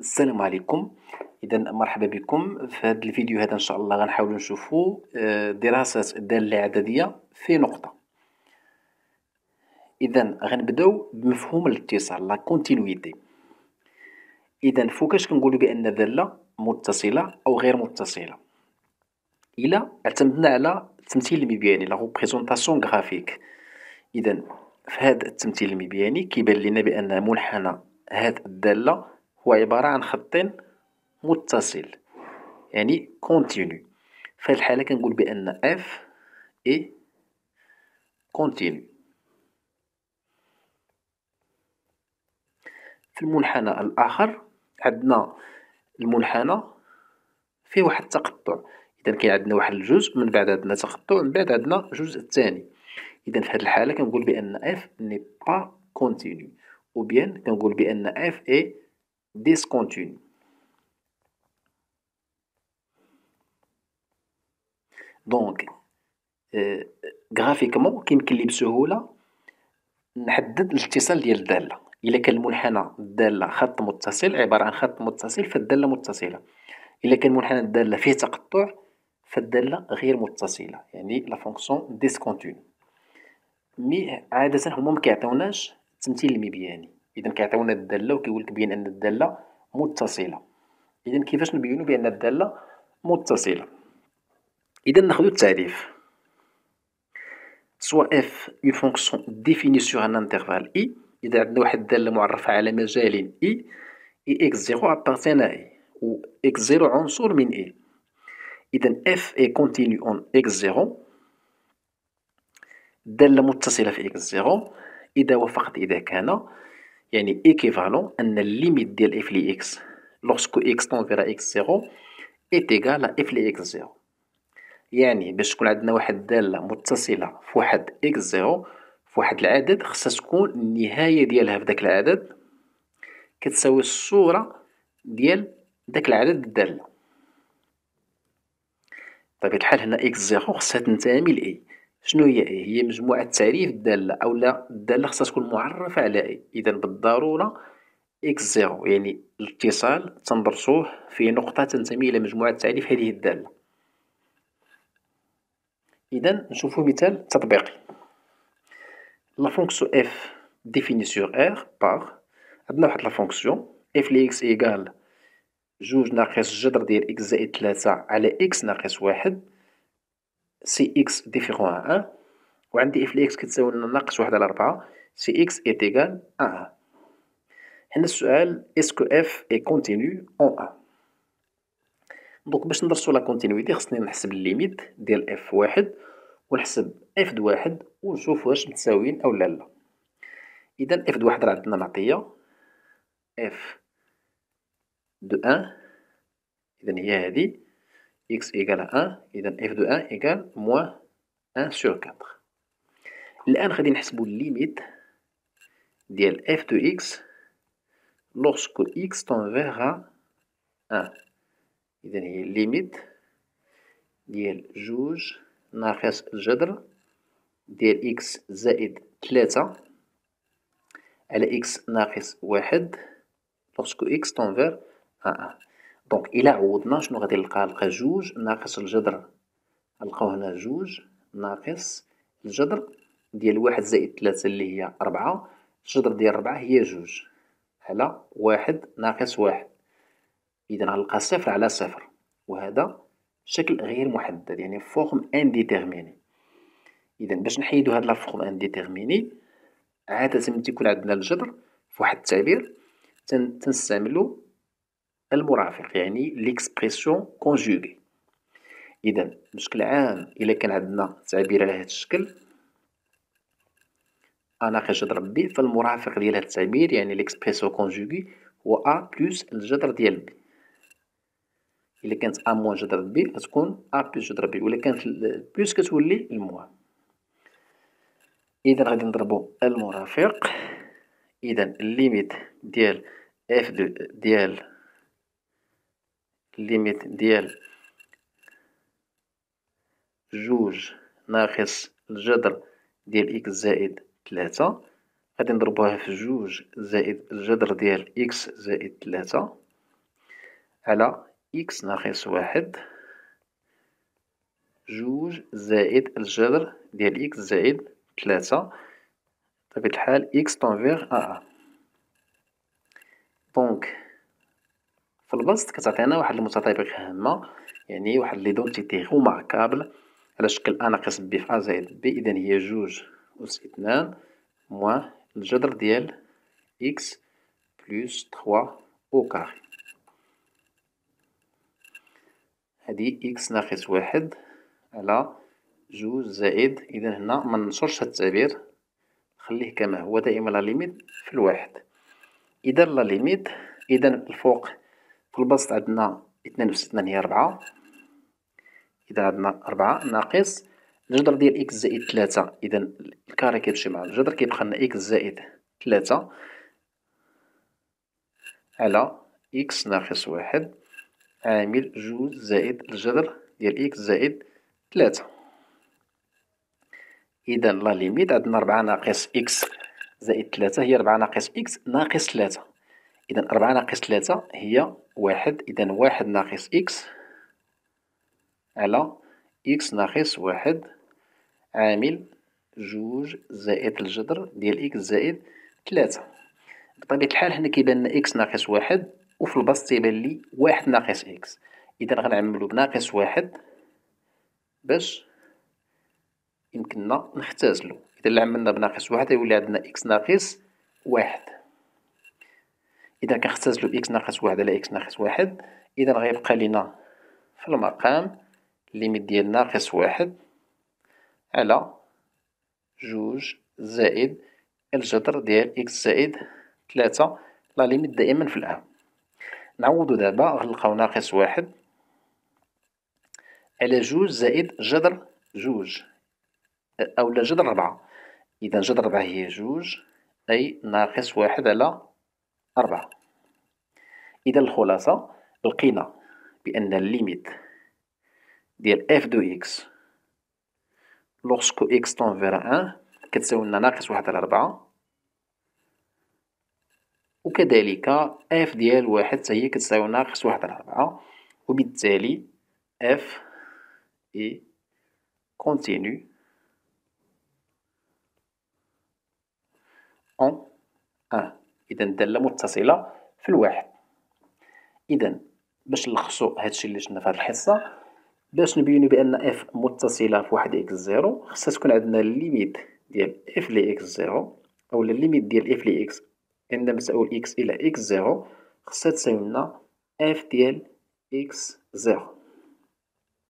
السلام عليكم اذا مرحبا بكم في هذا الفيديو هذا ان شاء الله غنحاولوا نشوفوا آه، دراسه الداله العدديه في نقطه اذا غنبداو بمفهوم الاتصال لا كونتينيتي اذا فوكاش كنقولوا بان داله متصله او غير متصله الى اعتمدنا على التمثيل المبياني لا ريبريزونطاسيون غرافيك اذا في هذا التمثيل المبياني كيبان لنا بان منحنى هذه الداله هو عبارة عن خطين متصل يعني كونتينو في هاد الحالة كنقول بأن إف إي كونتينو في المنحنى الآخر عندنا المنحنى فيه واحد التقطع إذا كاين عندنا واحد الجزء من بعد عندنا تقطع من بعد عندنا الجزء الثاني إذا في هاد الحالة كنقول بأن إف ني با كونتينو أو بيان كنقول بأن إف إي discontinue. دونك غرافيكمون كيمكن لي بسهوله نحدد الاتصال ديال الداله الا كان المنحنى الداله خط متصل عباره عن خط متصل فالداله متصله الا كان منحنى الداله فيه تقطع فالداله غير متصله يعني لا فونكسيون ديسكونتين مي عاده هما مكيعطيوناش التمثيل المبياني اذا كيعطيونا الداله وكيقول لك بين ان الداله متصله اذا كيفاش نبينو بان الداله متصله اذا ناخذ التعريف سوا اف اون فونكسيون ديفيني سور ان انترفال اي اذا عندنا واحد الداله معرفه على مجال اي اي اكس زيرو ابارتين اي و اكس زيرو عنصر من اي اذا اف اي كونتيني اون اكس زيرو داله متصله في اكس زيرو اذا وافقت اذا كان يعني ايكيفالون أن الليميت ديال اف لي اكس لوغسكو اكس طوند فيرا اكس زيرو ايت اف لي اكس زيرو يعني باش تكون عندنا واحد الداله متصلة فواحد اكس زيرو فواحد العدد خصها تكون النهاية ديالها في داك العدد كتساوي الصورة ديال داك العدد الدالة بطبيعة الحال هنا اكس زيرو خصها تنتمي لاي شنو هي هي مجموعة تعريف الدالة أولا الدالة خصها تكون معرفة على إيه إذا بالضرورة إكس زيرو يعني الاتصال تندرسوه في نقطة تنتمي إلى مجموعة تعريف هذه الدالة إذا نشوفو مثال تطبيقي لا فونكسيون إف ديفيني سور إر باغ عندنا واحد لا فونكسيون إف لي إكس إيكال جوج ناقص جذر ديال إكس زائد تلاتة على إكس ناقص واحد سي إكس ديفيغون عن أن وعندي إف لإكس كتساوي ناقص واحد على ربعة سي إكس إيت إيكال أن هنا السؤال إسكو إف إي كونتينيو أون أن دونك باش ندرسو لا كونتينيويتي خصني نحسب الليميت ديال إف واحد ونحسب إف د واحد ونشوف واش متساويين أو لا لا إذا إف د واحد راه عندنا معطية إف دو أن إذا هي هذه x إيجال 1 إذا f دو 1 إيجال موان 1 سور 4 الآن غادي نحسبو الليميت ديال f دو x lorsque x tend vers 1 إذا هي الليميت ديال جوج ناقص الجذر ديال x زائد 3 على x ناقص واحد lorsque x tend vers 1 دونك الى عوضنا شنو غادي نلقى نلقى جوج ناقص الجذر نلقاو هنا جوج ناقص الجذر ديال واحد زائد تلاتة اللي هي ربعة الجذر ديال ربعة هي جوج على واحد ناقص واحد إذا غنلقى صفر على صفر وهذا شكل غير محدد يعني فورم انديتيرميني إذا باش نحيدو هاد لا فورم انديتيرميني عادة من تيكون عندنا الجذر فواحد التعبير تنستعملو المرافق يعني ليكسبريسيون كونجوغي إذا بشكل عام إلا كان عندنا تعبير على هذا الشكل أنا كجذر ربي فالمرافق ديال هذا التعبير يعني ليكسبريسيون كونجوغي هو أ بلس الجذر ديال بي إلا كانت أ موان جذر بي كتكون أ بلس جذر بي ولا كانت بلس كتولي الموان إذا غادي نضربو المرافق إذا الليميت ديال اف دو ديال ليميت ديال جوج ناقص الجذر ديال إكس زائد تلاتة غادي نضربوها في جوج زائد الجذر ديال إكس زائد تلاتة على إكس ناقص واحد جوج زائد الجذر ديال إكس زائد تلاتة بطبيعة الحال إكس تنفيغ أ أ دونك في البسط كتعطينا واحد المتطابق هامة يعني واحد لي دونتيتي غوماركابل على شكل أ ناقص بي في أ زائد بي إذا هي جوج أس اثنان موان الجذر ديال إكس بلوس تخوا أو كاري هادي إكس ناقص واحد على جوج زائد إذا هنا مننشرش هاد التعبير خليه كما هو دائما لا ليميت في الواحد إذا لا ليميت إذا الفوق البسط عندنا اثنان وستة هي ربعة إذا عندنا ربعة ناقص الجذر ديال إكس زائد ثلاثة إذا الكاري كيمشي مع الجذر كيبقى لنا إكس زائد ثلاثة على إكس ناقص واحد عامل جوج زائد الجذر ديال إكس زائد ثلاثة إذا لا ليميت عندنا ربعة ناقص إكس زائد ثلاثة هي ربعة ناقص إكس ناقص ثلاثة إذا أربعة ناقص ثلاثة هي واحد إذا واحد ناقص إكس على إكس ناقص واحد عامل جوج زائد الجذر ديال إكس زائد ثلاثة بطبيعة الحال هنا كيبان لنا إكس ناقص واحد وفي البسط تيبان لي واحد ناقص إكس إذا غنعملو بناقص واحد باش يمكننا نختازلو إذا عملنا بناقص واحد غيولي عندنا إكس ناقص واحد إذا كنختزلو إكس ناقص واحد على إكس ناقص واحد إذا غيبقى لينا في المقام ليميت ديال ناقص واحد على جوج زائد الجذر ديال إكس زائد تلاتة لا ليميت دائما في الأهم نعوضو دابا غنلقاو ناقص واحد على جوج زائد جذر جوج أولا جذر ربعة إذا جذر ربعة هي جوج أي ناقص واحد على أربعة إذا الخلاصة لقينا بأن الليميت ديال اف دو اكس لوغسكو اكس طون فيرا 1 كتساوي لنا ناقص واحد على ربعة وكذلك اف ديال واحد هي كتساوي ناقص واحد على ربعة وبالتالي اف اي كونتينيو اون 1. اذا داله متصله في الواحد اذا باش نلخصو هادشي اللي شفنا في هاد الحصه باش نبينو بان اف متصله في واحد اكس زيرو خصها تكون عندنا ليميت ديال اف لي اكس زيرو اولا ليميت ديال اف لي اكس عندما مساول اكس الى اكس زيرو خصها تساوي لنا اف ديال اكس زيرو